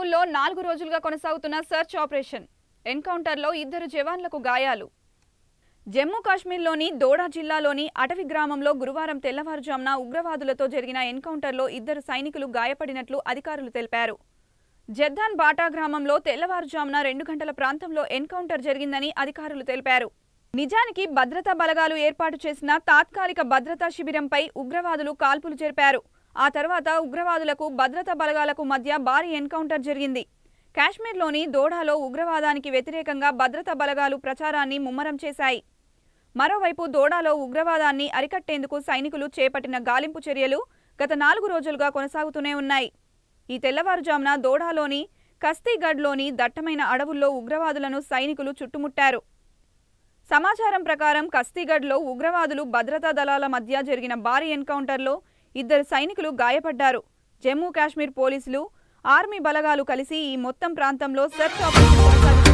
ములుగులో నాలుగు రోజులుగా కొనసాగుతున్న సర్చ్ ఆపరేషన్ ఎన్కౌంటర్లో ఇద్దరు జవాన్లకు గాయాలు జమ్మూ కాశ్మీర్లోని దోడా జిల్లాలోని అటవీ గ్రామంలో గురువారం తెల్లవారుజామున ఉగ్రవాదులతో జరిగిన ఎన్కౌంటర్లో ఇద్దరు సైనికులు గాయపడినట్లు అధికారులు తెలిపారు జద్దాన్ బాటా గ్రామంలో తెల్లవారుజామున రెండు గంటల ప్రాంతంలో ఎన్కౌంటర్ జరిగిందని అధికారులు తెలిపారు నిజానికి భద్రతా బలగాలు ఏర్పాటు చేసిన తాత్కాలిక భద్రతా శిబిరంపై ఉగ్రవాదులు కాల్పులు జరిపారు ఆ తర్వాత ఉగ్రవాదులకు భద్రతా బలగాలకు మధ్య భారీ ఎన్కౌంటర్ జరిగింది కాశ్మీర్లోని దోడాలో ఉగ్రవాదానికి వ్యతిరేకంగా భద్రతా బలగాలు ప్రచారాన్ని ముమ్మరం చేశాయి మరోవైపు దోడాలో ఉగ్రవాదాన్ని అరికట్టేందుకు సైనికులు చేపట్టిన గాలింపు చర్యలు గత నాలుగు రోజులుగా కొనసాగుతూనే ఉన్నాయి ఈ తెల్లవారుజామున దోడాలోని కస్తీగఢ్లోని దట్టమైన అడవుల్లో ఉగ్రవాదులను సైనికులు చుట్టుముట్టారు సమాచారం ప్రకారం కస్తీగఢ్లో ఉగ్రవాదులు భద్రతా దళాల మధ్య జరిగిన భారీ ఎన్కౌంటర్లో ఇద్దరు సైనికులు గాయపడ్డారు జమ్మూ కాశ్మీర్ పోలీసులు ఆర్మీ బలగాలు కలిసి ఈ మొత్తం ప్రాంతంలో సెర్చ్ ఆపరేషన్